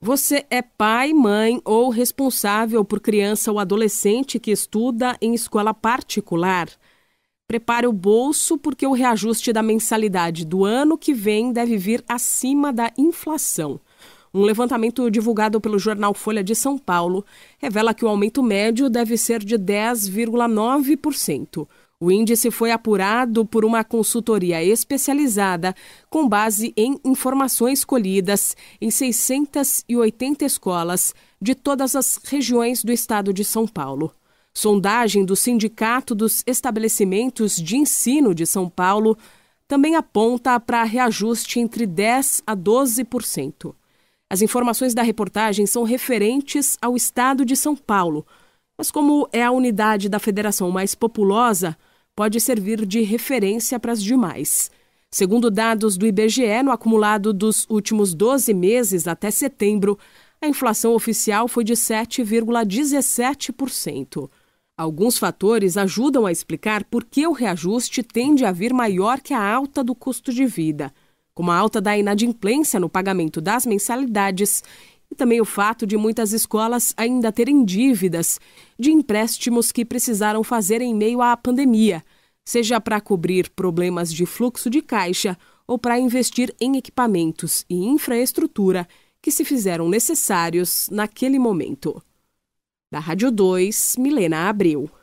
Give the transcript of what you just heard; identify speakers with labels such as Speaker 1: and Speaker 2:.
Speaker 1: Você é pai, mãe ou responsável por criança ou adolescente que estuda em escola particular? Prepare o bolso porque o reajuste da mensalidade do ano que vem deve vir acima da inflação. Um levantamento divulgado pelo jornal Folha de São Paulo revela que o aumento médio deve ser de 10,9%. O índice foi apurado por uma consultoria especializada com base em informações colhidas em 680 escolas de todas as regiões do estado de São Paulo. Sondagem do Sindicato dos Estabelecimentos de Ensino de São Paulo também aponta para reajuste entre 10 a 12%. As informações da reportagem são referentes ao estado de São Paulo mas, como é a unidade da federação mais populosa, pode servir de referência para as demais. Segundo dados do IBGE, no acumulado dos últimos 12 meses até setembro, a inflação oficial foi de 7,17%. Alguns fatores ajudam a explicar por que o reajuste tende a vir maior que a alta do custo de vida, como a alta da inadimplência no pagamento das mensalidades também o fato de muitas escolas ainda terem dívidas de empréstimos que precisaram fazer em meio à pandemia, seja para cobrir problemas de fluxo de caixa ou para investir em equipamentos e infraestrutura que se fizeram necessários naquele momento. Da Rádio 2, Milena Abreu.